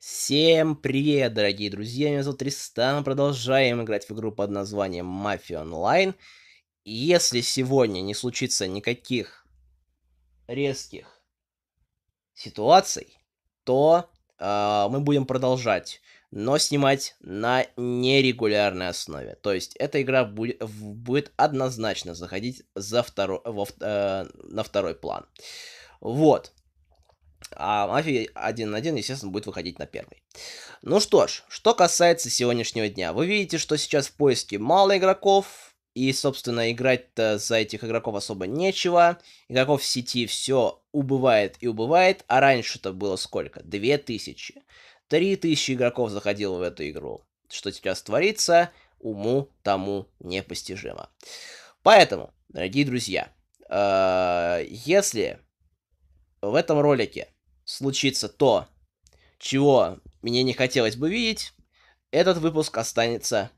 Всем привет, дорогие друзья, меня зовут Тристан, мы продолжаем играть в игру под названием Мафия Онлайн. И если сегодня не случится никаких резких ситуаций, то э, мы будем продолжать, но снимать на нерегулярной основе. То есть эта игра будет, будет однозначно заходить за второ, во, э, на второй план. Вот а мафия 1 на 1, естественно, будет выходить на первый. Ну что ж, что касается сегодняшнего дня. Вы видите, что сейчас в поиске мало игроков, и, собственно, играть-то за этих игроков особо нечего. Игроков в сети все убывает и убывает, а раньше-то было сколько? 2000. 3000 игроков заходило в эту игру. Что сейчас творится, уму тому непостижимо. Поэтому, дорогие друзья, э, если в этом ролике случится то, чего мне не хотелось бы видеть, этот выпуск останется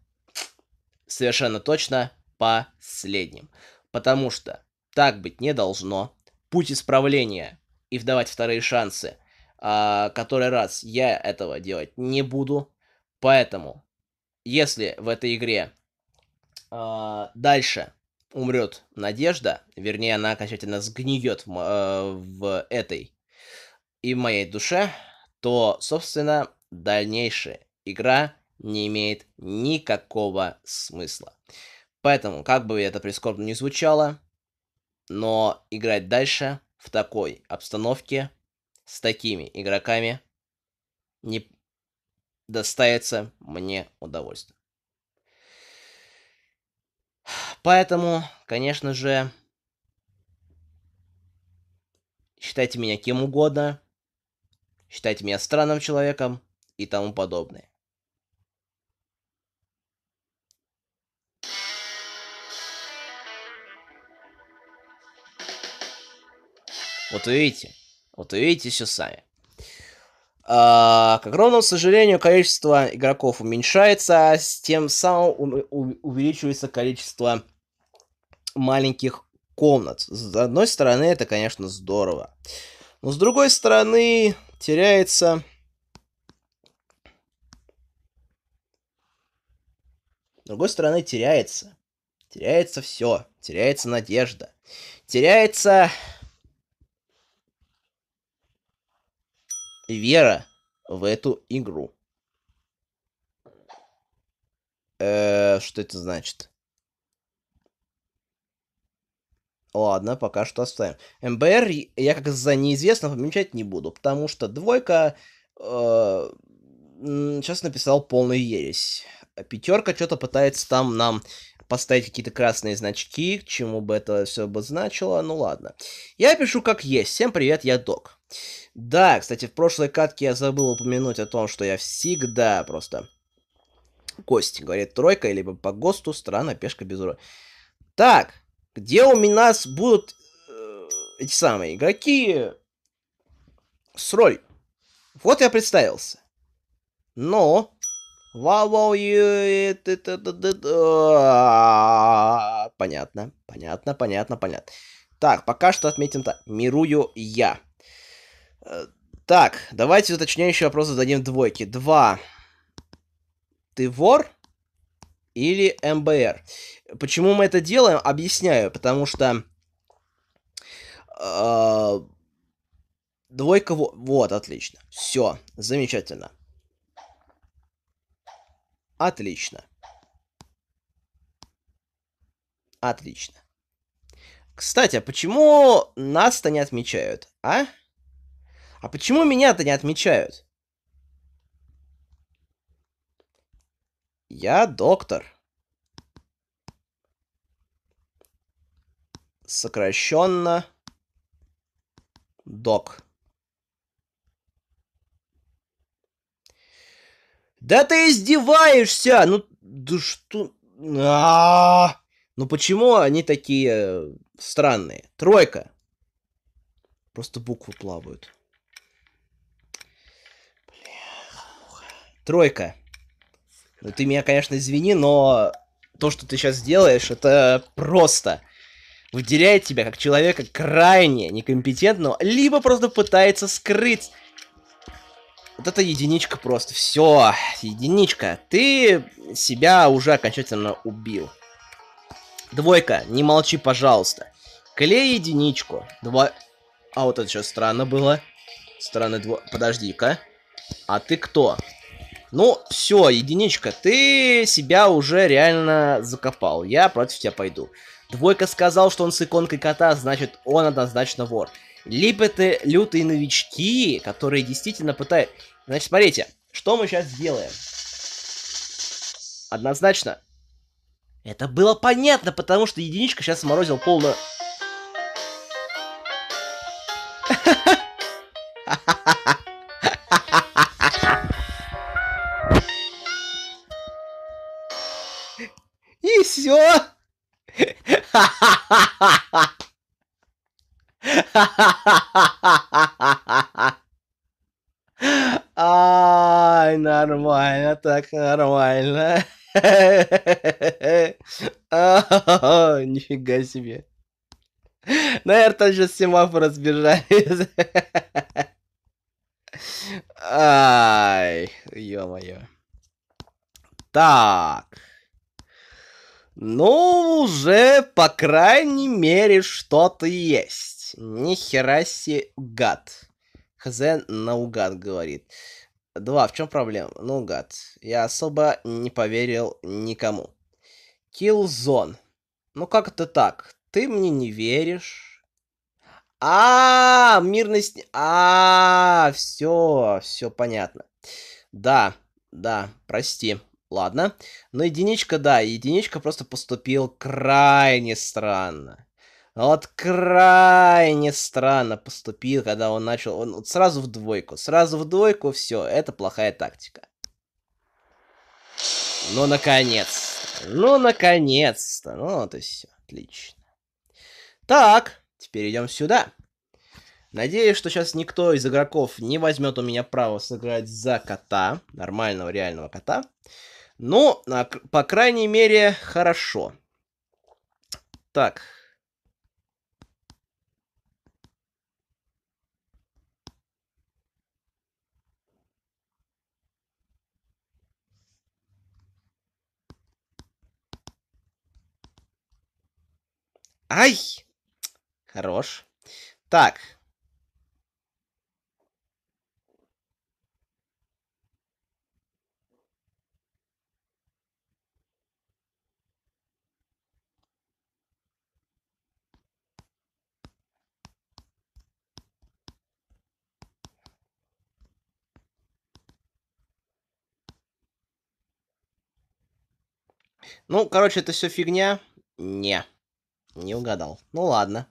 совершенно точно последним. Потому что так быть не должно. Путь исправления и вдавать вторые шансы, а, который раз я этого делать не буду. Поэтому, если в этой игре а, дальше умрет надежда, вернее, она окончательно сгниет в, э, в этой и в моей душе, то, собственно, дальнейшая игра не имеет никакого смысла. Поэтому, как бы это прискорбно ни звучало, но играть дальше в такой обстановке с такими игроками не достается мне удовольствие. Поэтому, конечно же, считайте меня кем угодно, считайте меня странным человеком и тому подобное. Вот видите, вот видите все сами. А, к огромному сожалению, количество игроков уменьшается, с тем самым увеличивается количество маленьких комнат. С одной стороны, это, конечно, здорово. Но с другой стороны, теряется... С другой стороны, теряется. Теряется все. Теряется надежда. Теряется... Вера в эту игру. Э, что это значит? Ладно, пока что оставим. МБР я как за неизвестного помечать не буду, потому что двойка э, сейчас написал полную ересь. Пятерка что-то пытается там нам поставить какие-то красные значки, к чему бы это все бы значило, ну ладно. Я пишу как есть. Всем привет, я Док. Да, кстати, в прошлой катке я забыл упомянуть о том, что я всегда просто... Гость, говорит тройка, либо по ГОСТу, страна, пешка без урода. Так, где у нас будут э, эти самые игроки с роль. Вот я представился. Но... Понятно, понятно, понятно, понятно. Так, пока что отметим так. Мирую я. Э, так, давайте уточняющий вопрос зададим двойки. Два. Ты вор? или МБР. Почему мы это делаем, объясняю, потому что э, двойка, вот, отлично, все, замечательно. Отлично. Отлично. Кстати, а почему нас-то не отмечают, а? А почему меня-то не отмечают? Я доктор. сокращенно док. Да ты издеваешься! Ну, да что... А -а -а! Ну почему они такие э, странные? Тройка. Просто буквы плавают. Тройка. Ну ты меня, конечно, извини, но то, что ты сейчас делаешь, это просто выделяет тебя как человека крайне некомпетентного, либо просто пытается скрыть. Вот это единичка просто. Все, единичка. Ты себя уже окончательно убил. Двойка, не молчи, пожалуйста. Клей единичку. Два... А вот это сейчас странно было. Странно дво... Подожди-ка. А ты кто? Ну, все, единичка, ты себя уже реально закопал. Я против тебя пойду. Двойка сказал, что он с иконкой кота, значит, он однозначно вор. Либо это лютые новички, которые действительно пытаются. Значит, смотрите, что мы сейчас сделаем? Однозначно. Это было понятно, потому что единичка сейчас сморозил полную... Ай, нормально, так нормально. Нифига себе. Наверное, там сейчас семафор разбежались. Ай, ё-моё. Так. Ну, уже, по крайней мере, что-то есть. Ни хера себе гад. Хз наугад говорит. Два, в чем проблема? Ну, гад. Я особо не поверил никому. Килзон. Ну как это так? Ты мне не веришь. А, -а, -а мирность. А, -а, -а все, все понятно. Да, да, прости. Ладно. Но единичка, да, единичка просто поступил крайне странно. Ну вот крайне странно поступил, когда он начал... Он вот сразу в двойку, сразу в двойку, все, это плохая тактика. Ну, наконец. Ну, наконец-то. Ну, то есть Отлично. Так, теперь идем сюда. Надеюсь, что сейчас никто из игроков не возьмет у меня право сыграть за кота. Нормального, реального Кота. Ну, по крайней мере, хорошо. Так. Ай! Хорош. Так, Ну, короче, это все фигня. Не. Не угадал. Ну ладно.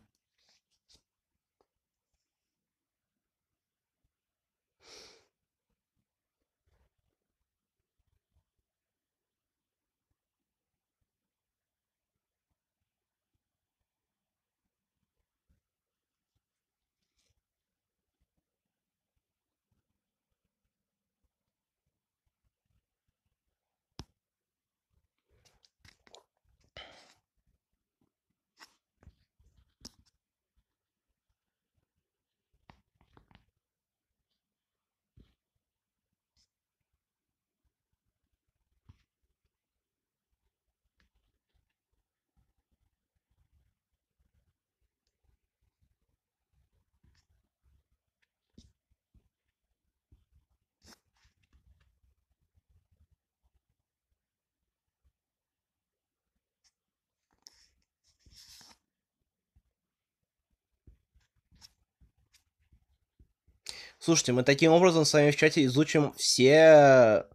Слушайте, мы таким образом с вами в чате изучим все...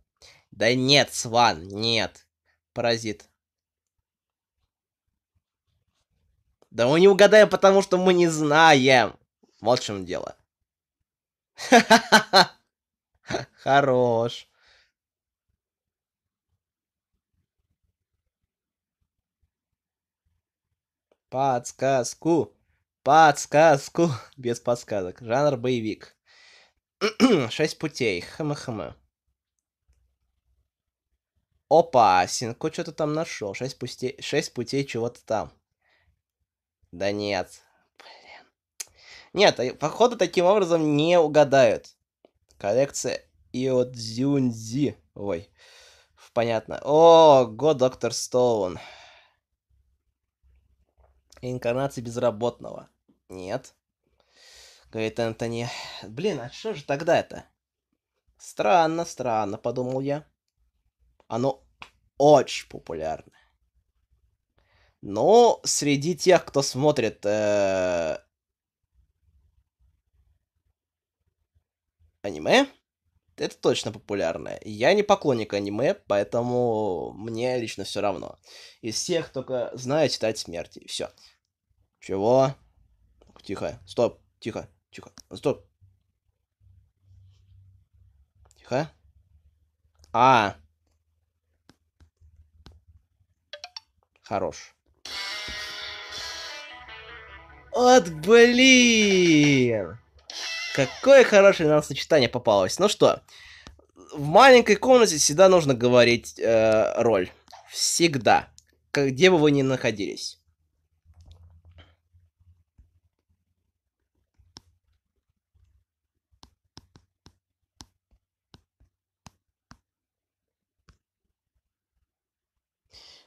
Да нет, Сван, нет. Паразит. Да мы не угадаем, потому что мы не знаем. Вот в чем дело. Хорош. Подсказку. Подсказку. Без подсказок. Жанр боевик. Шесть путей. Хм-хм. Хм. Опа, Синко что-то там нашел. Шесть путей, шесть путей чего-то там. Да нет. Блин. Нет, а походу таким образом не угадают. Коллекция Иодзюнзи. Ой, понятно. О, го, доктор Стоун. Инкарнация безработного. Нет говорит Энтони. Блин, а что же тогда это? Странно, странно, подумал я. Оно очень популярно. Но среди тех, кто смотрит э... аниме, это точно популярное. Я не поклонник аниме, поэтому мне лично все равно. Из всех только знаю читать смерти. Все. Чего? Тихо. Стоп. Тихо. Тихо. Стоп. Тихо. А. Хорош. От блин! Какое хорошее нам сочетание попалось. Ну что, в маленькой комнате всегда нужно говорить э, роль. Всегда. Где бы вы ни находились.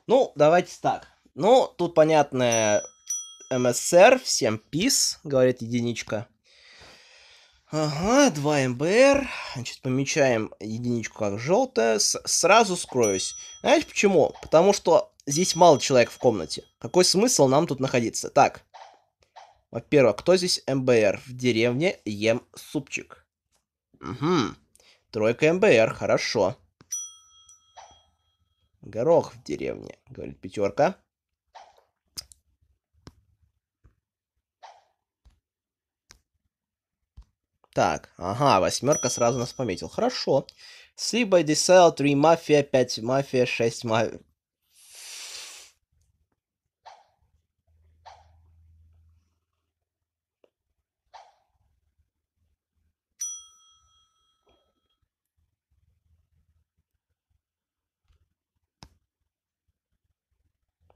Ну, давайте так. Ну, тут понятное МСР, всем пис, говорит единичка. Ага, 2 МБР. Значит, помечаем единичку как желтая. сразу скроюсь. Знаете почему? Потому что здесь мало человек в комнате. Какой смысл нам тут находиться? Так. Во-первых, кто здесь МБР? В деревне ем супчик. Угу. Тройка МБР, хорошо. Горох в деревне, говорит пятерка. Так, ага, восьмерка сразу нас пометил. Хорошо. Sleep by the Cell, 3 мафия, 5 мафия, 6 мафия,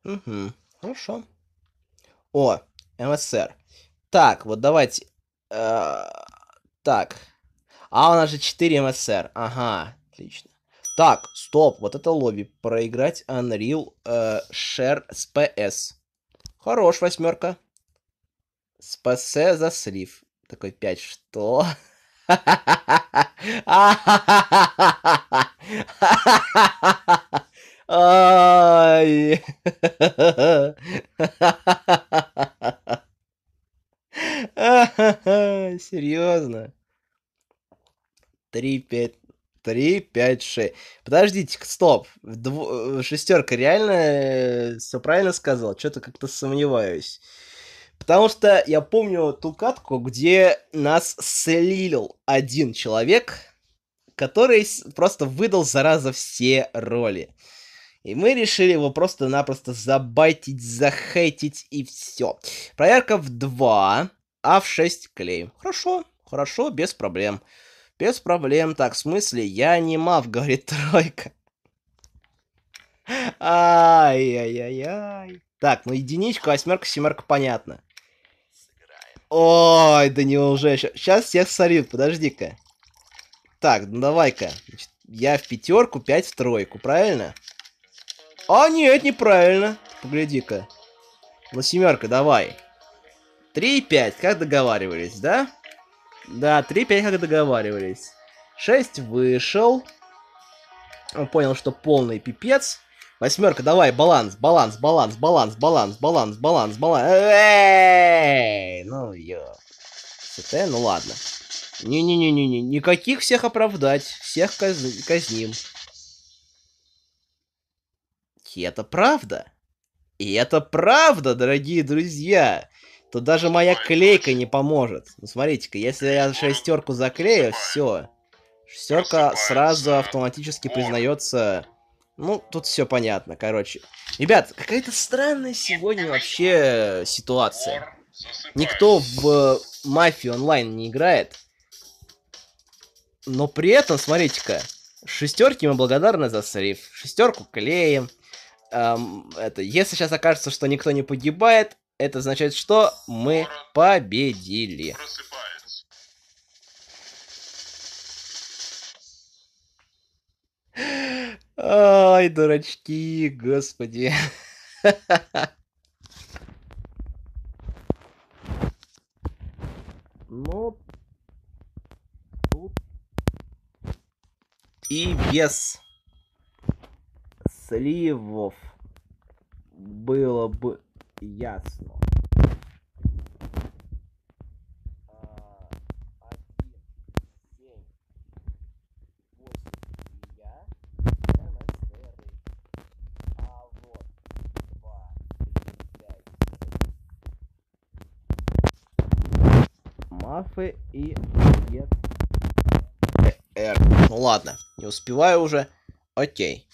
Угу, хорошо. О, МСР. Так, вот давайте... Э, так. А, у нас же 4 МСР. Ага, отлично. Так, стоп, вот это лобби. Проиграть Unreal э, Share с PS. Хорош, восьмерка. С PS за слив. Такой 5, что? Ай! Серьезно? 3, 5, 3, 5, 6. Подождите, стоп. Шестерка реально э, все правильно сказал? Что-то как-то сомневаюсь. Потому что я помню ту катку, где нас слил один человек, который просто выдал, зараза, все роли. И мы решили его просто-напросто забайтить, захейтить и все. Проверка в 2, а в 6 клеим. Хорошо, хорошо, без проблем. Без проблем. Так, в смысле, я не мав, говорит тройка. Ай-яй-яй-яй. Так, ну единичка, восьмерка, семерка, понятно. Ой, да неужели? Сейчас всех сорит, подожди-ка. Так, ну давай-ка. я в пятерку, пять в тройку, правильно? А, нет, неправильно. Погляди-ка. восьмерка, давай. 3-5, как договаривались, да? Да, 3-5, как договаривались. 6 вышел. Он понял, что полный пипец. Восьмерка, давай, баланс, баланс, баланс, баланс, баланс, баланс, баланс, баланс. Эй, ну ё. СТ, ну ладно. Не-не-не-не, никаких всех оправдать, всех казним. И это правда. И это правда, дорогие друзья. То даже моя клейка не поможет. Ну, смотрите-ка, если я шестерку заклею, все. Шестерка сразу автоматически признается... Ну, тут все понятно, короче. Ребят, какая-то странная сегодня вообще ситуация. Никто в э, мафию онлайн не играет. Но при этом, смотрите-ка, шестерки мы благодарны за сейф. Шестерку клеим эм, это, если сейчас окажется, что никто не погибает, это означает, что мы победили. Ай, дурачки, господи. Ну, тут... И без сливов было бы ясно. Мафы и Р. Ну ладно, не успеваю уже. Окей.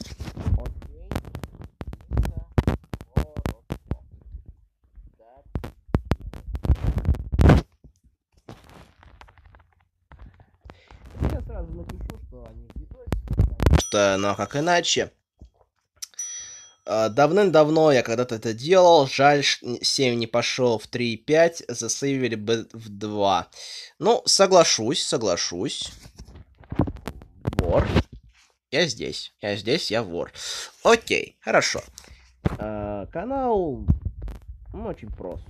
что, ну а как иначе? А, давным-давно я когда-то это делал, жаль, 7 не пошел в 3.5, засейвили бы в 2. Ну, соглашусь, соглашусь. Вор. Я здесь, я здесь, я вор. Окей, хорошо. А, канал, ну, очень прост.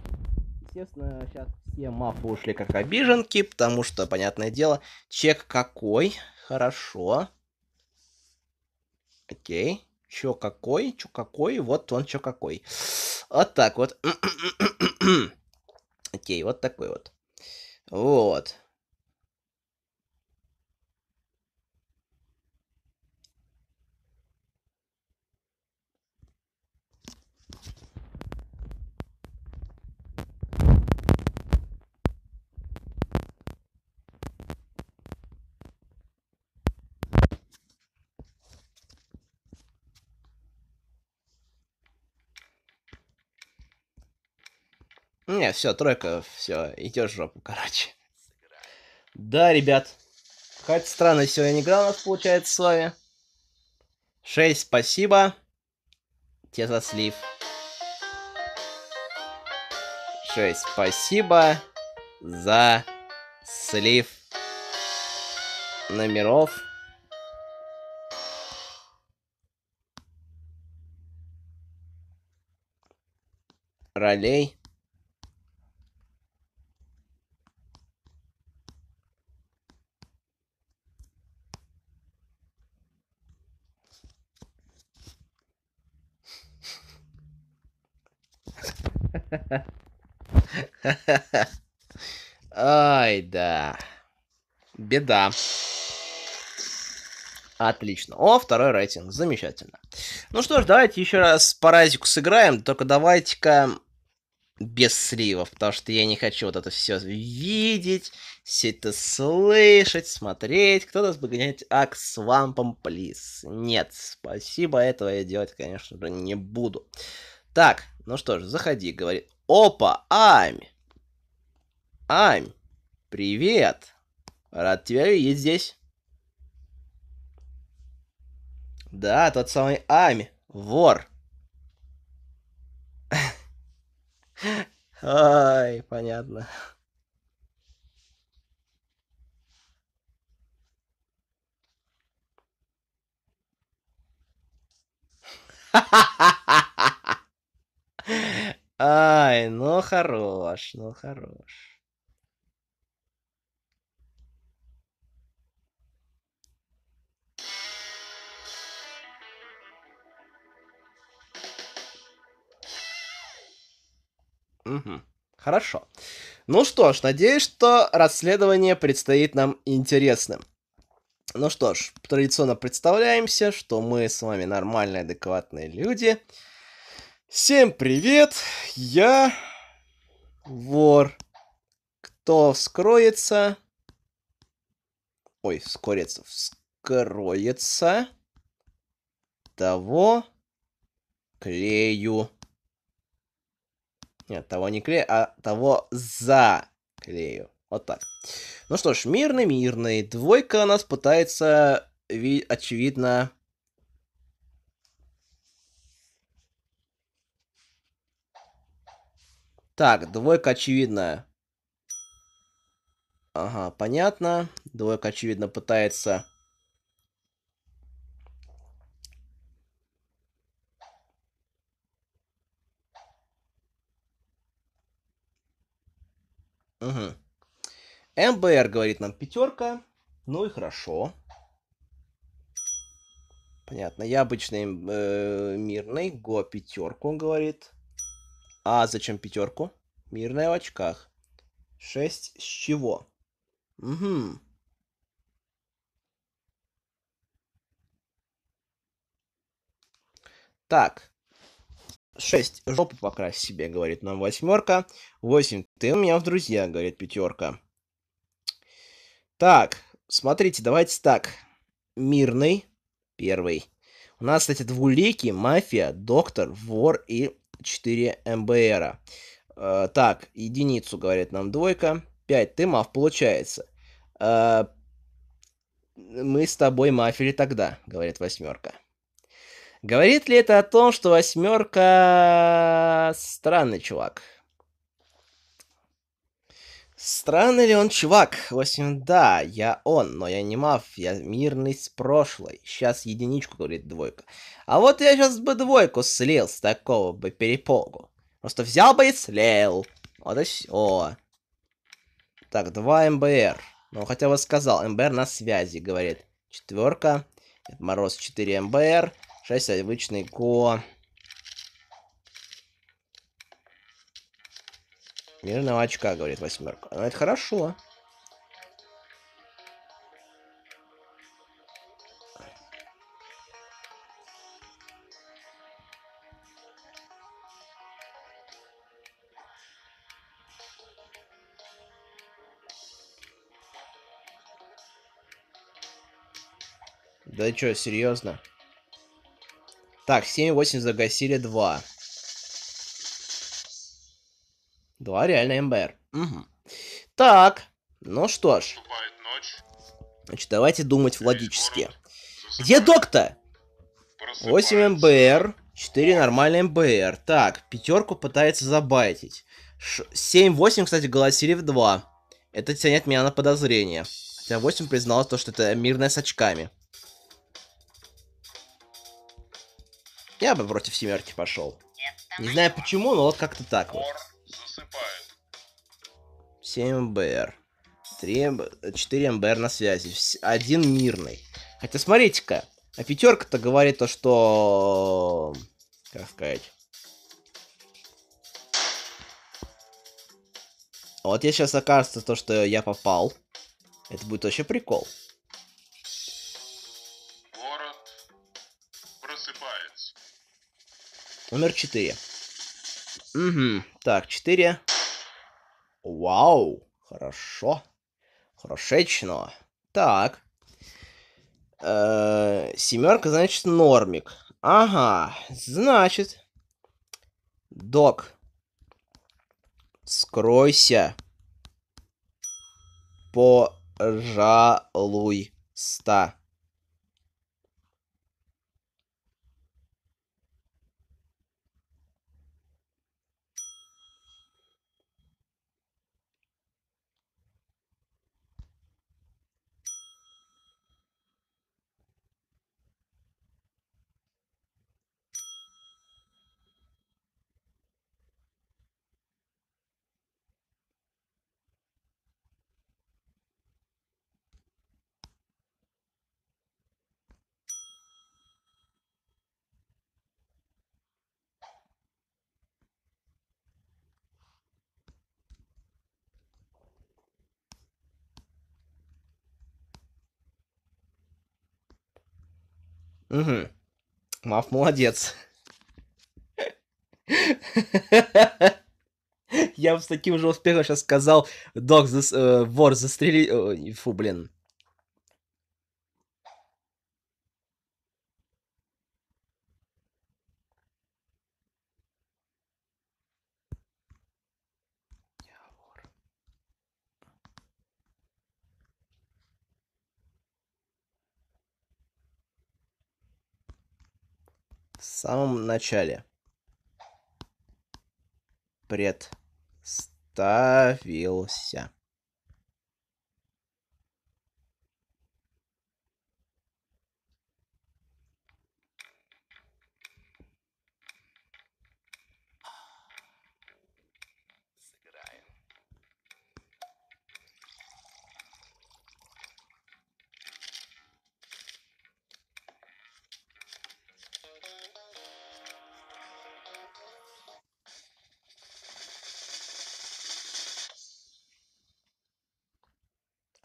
Естественно, сейчас все мапы ушли как обиженки, потому что, понятное дело, чек какой, хорошо. Хорошо. Окей. Чё какой, чё какой, вот он чё какой. Вот так вот. Окей, вот такой вот. Вот. Не, все, тройка, все, идешь в жопу, короче. Да, ребят. Хоть странно сегодня не играл, нас получается с вами. Шесть, спасибо. Те за слив. Шесть, спасибо за слив номеров. Ролей. Ай, да. Беда. Отлично. О, второй рейтинг. Замечательно. Ну что ж, давайте еще раз по разику сыграем. Только давайте-ка без сливов, потому что я не хочу вот это все видеть, все это слышать, смотреть. Кто нас выгоняет? Ак с вампом, плиз. Нет, спасибо, этого я делать, конечно же, не буду. Так, ну что ж, заходи, говорит. Опа, Ами. Ань, привет! Рад тебя видеть здесь. Да, тот самый Ами, вор. Ай, понятно. Ай, ну хорош, ну хорош. Угу. Хорошо. Ну что ж, надеюсь, что расследование предстоит нам интересным. Ну что ж, традиционно представляемся, что мы с вами нормальные, адекватные люди. Всем привет, я вор. Кто вскроется? Ой, вскроется, вскроется. Того клею. Нет, того не клею, а того заклею. Вот так. Ну что ж, мирный, мирный. Двойка у нас пытается, очевидно... Так, двойка очевидная. Ага, понятно. Двойка, очевидно, пытается Угу. МБР говорит нам пятерка. Ну и хорошо. Понятно. Я обычный э, мирный. Го пятерку, он говорит. А зачем пятерку? Мирная в очках. Шесть с чего? Угу. Так. 6. Жопу покрась себе, говорит нам восьмерка. 8. Ты у меня в друзья, говорит пятерка. Так, смотрите, давайте так. Мирный. Первый. У нас, кстати, двулики, мафия, доктор, вор и 4 МБРа. Э, так, единицу, говорит нам двойка. 5. Ты маф получается. Э, мы с тобой мафили тогда, говорит восьмерка. Говорит ли это о том, что восьмерка странный чувак? Странный ли он чувак? Восемь, да, я он, но я не маф, я мирный с прошлой. Сейчас единичку, говорит двойка. А вот я сейчас бы двойку слил с такого бы перепугу. Просто взял бы и слил. Вот и все. Так, два МБР. Ну, хотя бы сказал, МБР на связи, говорит. Четверка. Мороз 4 МБР. 6 обычный ко. Мирного очка, говорит восьмерка. Ну, это хорошо. Да чё, серьезно? Так, 7 и 8 загасили 2. 2 реально МБР. Угу. Так, ну что ж. Значит, давайте думать логически. Где док-то? 8 МБР, 4 нормальный МБР. Так, пятерку пытается забайтить. 7-8, кстати, голосили в 2. Это тянет меня на подозрение. Хотя 8 призналось то, что это мирное с очками. Я бы против семерки пошел. Не знаю почему, но вот как-то так вот. 7 МБР. 3 МБ... 4 МБР на связи. Один мирный. Хотя смотрите-ка, а пятерка-то говорит то, что... Как сказать? Вот я сейчас окажется то, что я попал. Это будет вообще прикол. Номер 4. Угу. Так, 4. Вау. Хорошо. Хорошечно. Так. Э -э семерка, значит, нормик. Ага. Значит. Док. Скройся. Пожалуйста. Угу. Мав молодец. Я бы с таким же успехом сейчас сказал, Док, вор, э, застрели... Э, фу, блин. В самом начале. Представился.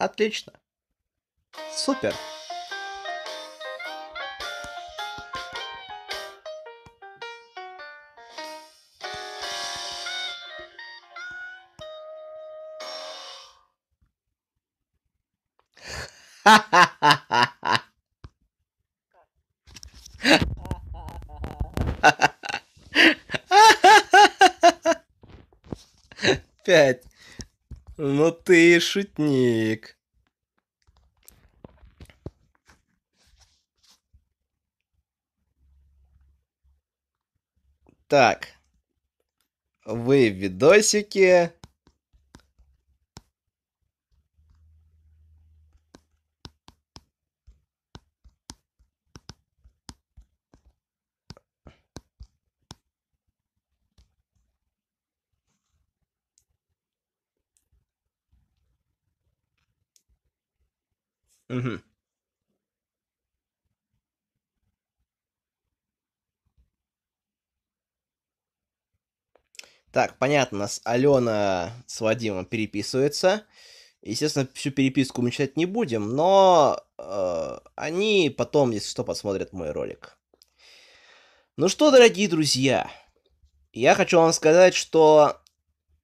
Отлично. Супер. Пять ну ты шутник. Так. Вы в видосике. Угу. Так, понятно, нас Алена с Вадимом переписывается. Естественно, всю переписку мы читать не будем, но э, они потом, если что, посмотрят мой ролик. Ну что, дорогие друзья, я хочу вам сказать, что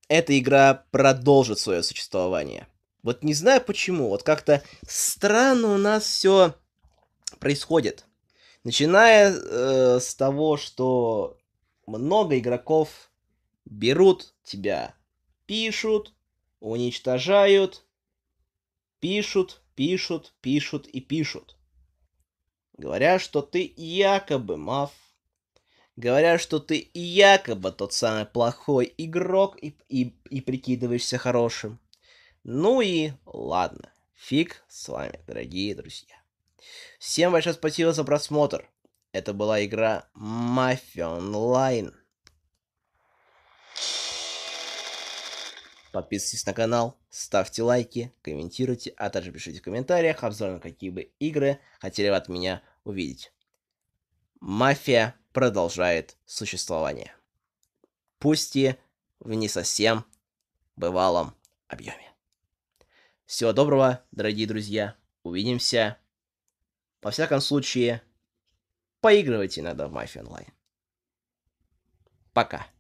эта игра продолжит свое существование. Вот не знаю почему, вот как-то странно у нас все происходит. Начиная э, с того, что много игроков берут тебя, пишут, уничтожают, пишут, пишут, пишут и пишут. Говоря, что ты якобы маф. Говоря, что ты якобы тот самый плохой игрок и, и, и прикидываешься хорошим. Ну и ладно, фиг с вами, дорогие друзья. Всем большое спасибо за просмотр. Это была игра Мафия Онлайн. Подписывайтесь на канал, ставьте лайки, комментируйте, а также пишите в комментариях обзор на какие бы игры хотели бы от меня увидеть. Мафия продолжает существование. Пусть и в не совсем бывалом объеме. Всего доброго, дорогие друзья. Увидимся. Во всяком случае, поигрывайте иногда в Mafia Online. Пока.